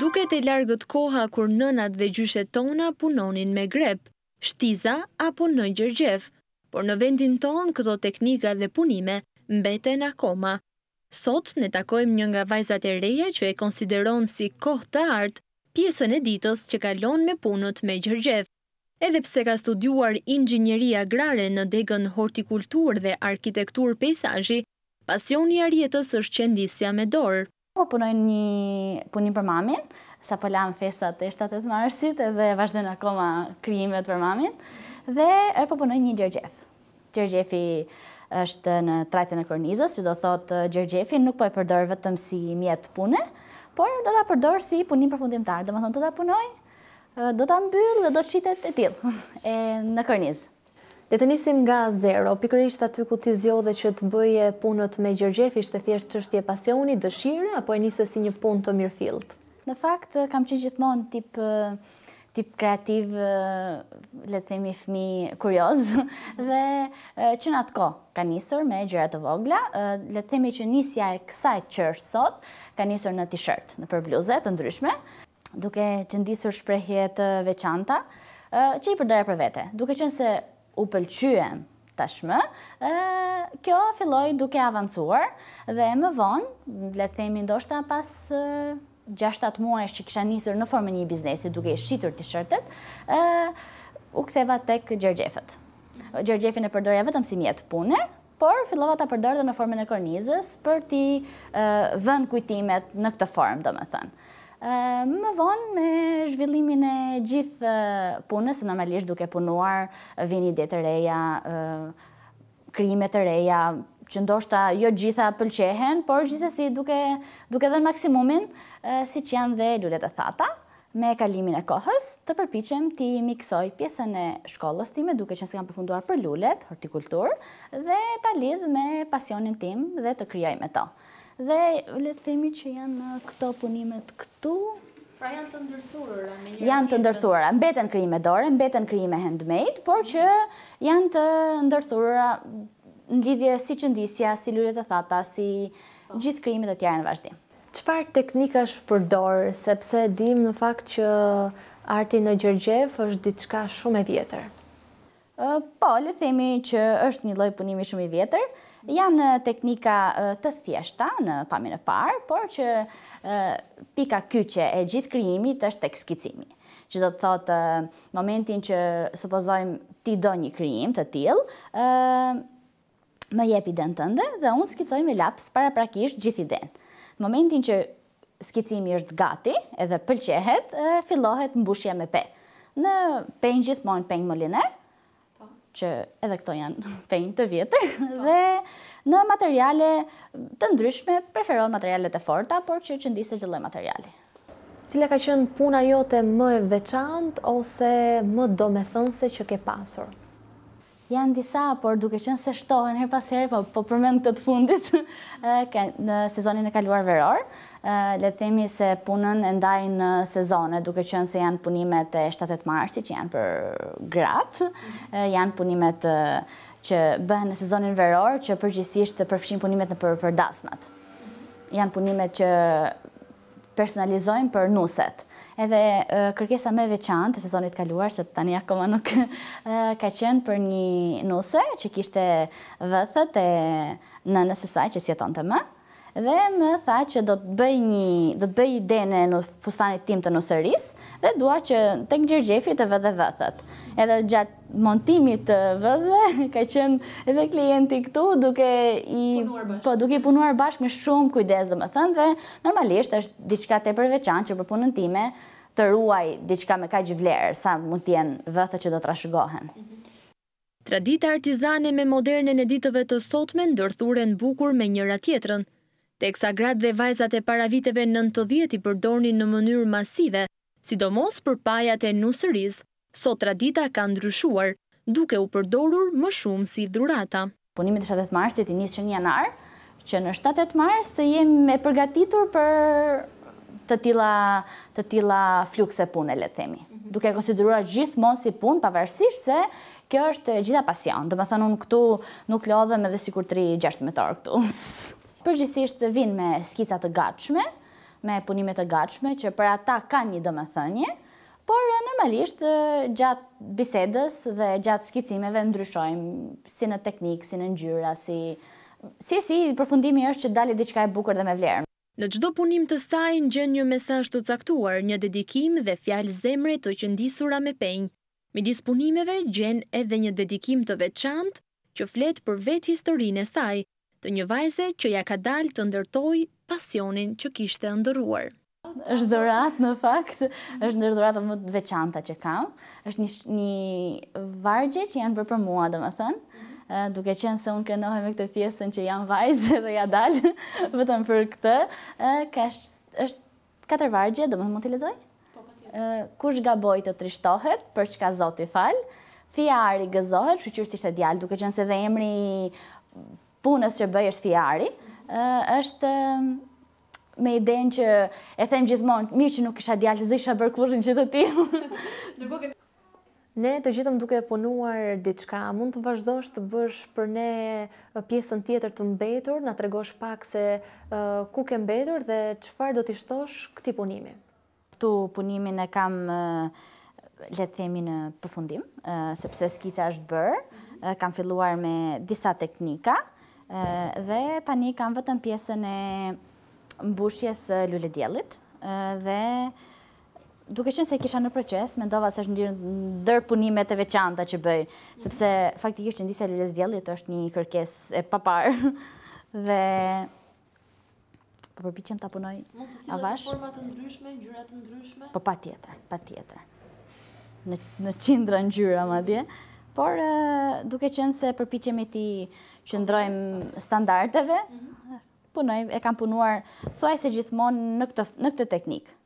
duke të largët koha kur nënat dhe gjyshet tona punonin me grep, shtiza apo në gjërgjef, por në vendin tonë këto teknika dhe punime mbeten akoma. Sot ne takojmë një nga vajzat e reja që e konsideron si kohë të artë pjesën e ditës që kalon me punët me gjërgjef. Edhe pse ka studuar ingjineri agrare në degën hortikultur dhe arkitektur pejsazhi, pasioni i arjetës është qendisja me dorë. Po, punoj një punim për mamin, sa po lam festat e shtatës marësit dhe vazhdojnë akoma kryimet për mamin. Dhe e po punoj një gjërgjef. Gjërgjefi është në trajtën e kornizës, që do thotë gjërgjefi nuk po e përdor vetëm si mjetë pune, por do të përdor si punim për fundimtar. Dhe më thonë, do të punoj, do të mbyllë dhe do të qitet e tilë, në kornizë. Dhe të njësim nga zero, pikërisht aty ku t'i dhe që të bëje punët me Gjergjefisht dhe thjesht që është pasioni, dëshire, apo e nisë si një pun të mirë filt? Në fakt, kam që gjithmonë tip tip kreativ, le të themi fëmi kurioz, dhe që në atë ko ka njësër me gjërat të vogla, le të themi që njësja e kësaj që është sot, ka njësër në t-shirt, në për bluzet, të ndryshme, duke që ndisur shprejhjet veçanta, që i përdoja për vete, duke që nëse u pëlqyen tashmë, kjo filloj duke avancuar dhe e më vonë, le themi ndoshta pas 6-7 muajsh që kisha njësër në formë një biznesi duke i shqitur të shërtet, u ktheva tek Gjergjefët. Gjergjefin e përdoja vetëm si mjetë punë, por fillova ta përdojë dhe në formën e kornizës për ti vën kujtimet në këtë formë, do me thënë më vonë me zhvillimin e gjithë punës, normalisht duke punuar, vini dhe të reja, krimet të reja, që ndoshta jo gjitha pëlqehen, por gjithësi duke dhe në maksimumin, si që janë dhe lullet e thata, me kalimin e kohës, të përpichem ti miksoj pjesën e shkollës time, duke që nësë kam përfunduar për lullet, hortikultur, dhe ta lidh me pasionin tim dhe të kryaj me to. Dhe le të themi që janë këto punimet këtu. Pra janë të ndërthurura me një. Janë të ndërthurura. Mbeten krijime dore, mbeten krijime handmade, por që janë të ndërthurura në lidhje si qëndisja, si lule të thata, si po. gjithë krijimet e tjera në vazhdim. teknika teknikash përdorë, sepse dim në fakt që arti në Gjergjev është diçka shumë e vjetër? Po, le themi që është një loj punimi shumë i vjetër. Janë teknika të thjeshta në pamin e parë, por që pika kyqe e gjithë kryimit është tek skicimi. Që do të thotë, momentin që supozojmë ti do një kryim të tilë, më jepi den të ndë dhe unë skicoj me laps para prakisht gjithi den. Në momentin që skicimi është gati edhe pëlqehet, fillohet mbushja me pe. Në pengjit, gjithmonë pengjë më që edhe këto janë penjë të vjetër, po. dhe në materiale të ndryshme, preferon materiale të forta, por që që ndisë e gjëllë materiale. Cile ka qënë puna jote më e veçant, ose më do me thënëse që ke pasur? Janë disa, por duke qënë se shtohen her pas her, po, po përmen të të fundit, në sezonin e kaluar veror, le themi se punën e ndajnë në sezone, duke qënë se janë punimet e 7-8 marsi, që janë për gratë, janë punimet që bëhen në sezonin veror, që përgjësisht përfëshim punimet në përdasmat. Janë punimet që personalizojnë për nuset. Edhe kërkesa me veçanë të sezonit kaluar, se të tani akoma nuk ka qenë për një nuse që kishte vëthët e në nësësaj që si e tonë të më, dhe më tha që do të bëj një do të bëj idene në fustanit tim të nësëris, dhe dua që tek gjërgjefi të vëdhe vëthet. Edhe gjatë montimit të vëdhe, ka qenë edhe klienti këtu duke i po duke i punuar bashkë me shumë kujdes domethënë dhe normalisht është diçka tepër veçantë që për punën time të ruaj diçka me ka vlerë sa mund të jenë që do të trashëgohen. Tradita artizane me modernën e ditëve të sotme ndërthuren bukur me njëra tjetrën, teksa gratë dhe vajzat e para viteve 90 i përdornin në mënyrë masive, sidomos për pajat e nusëris, sot tradita ka ndryshuar, duke u përdorur më shumë si dhurata. Punimit e 7 marsit i njështë që një janar, që në 7 mars të jemi me përgatitur për të tila flukse punë, le themi. Mhm. Duke konsideruar gjithë monë si punë, pavarësisht se kjo është gjitha pasion. Dëmë thënë, unë këtu nuk lodhëm edhe si kur tri gjashtë me torë këtu. përgjësisht të vinë me skicat të gatshme, me punimet të gatshme, që për ata ka një do thënje, por normalisht gjatë bisedës dhe gjatë skicimeve ndryshojmë si në teknikë, si në njyra, si si si përfundimi është që dalit diqka e bukur dhe me vlerë. Në gjdo punim të sajnë gjën një mesasht të caktuar, një dedikim dhe fjalë zemre të qëndisura me penjë. Midis punimeve gjën edhe një dedikim të veçant që fletë për vetë historinë e saj të një vajze që ja ka dalë të ndërtoj pasionin që kishte ndërruar. është dhurat në fakt, është në të më të veçanta që kam. është një, një vargje që janë bërë për mua, dhe më thënë, mhm. duke qenë se unë krenohem me këtë fjesën që janë vajze dhe ja dalë, vëtëm për këtë, është katër vargje, dhe më thënë më të ledoj? Po, po, kush gaboj të trishtohet, për çka zoti falë, Fjari gëzohet, shqyqyrës ishte djallë, duke qenë se dhe emri punës që bëjë është fjari, është me idejnë që e them gjithmonë, mirë që nuk isha djallë, zdo isha bërë kurrin që të ti. Ne të gjithëm duke punuar diçka, mund të vazhdosh të bësh për ne pjesën tjetër të mbetur, na të regosh pak se ku ke mbetur dhe qëfar do të ishtosh këti punimi? Këtu punimin e kam letë themi në përfundim, sepse skica është bërë, kam filluar me disa teknika, dhe tani kam vetëm pjesën e mbushjes lule djelit dhe duke qënë se kisha në proces, me ndova se është ndirë ndër punimet e veçanta që bëj, sepse faktikisht që ndisa lule djelit është një kërkes e papar dhe po përpichem të punoj avash. Mund të si dhe format të ndryshme, gjyra të ndryshme? Po pa tjetër, pa tjetër. Në qindra në gjyra, ma dje. Në qindra në gjyra, ma dje por duke qënë se përpichemi ti qëndrojmë standardeve, mhm. e kam punuar thuaj se gjithmonë në këtë teknikë.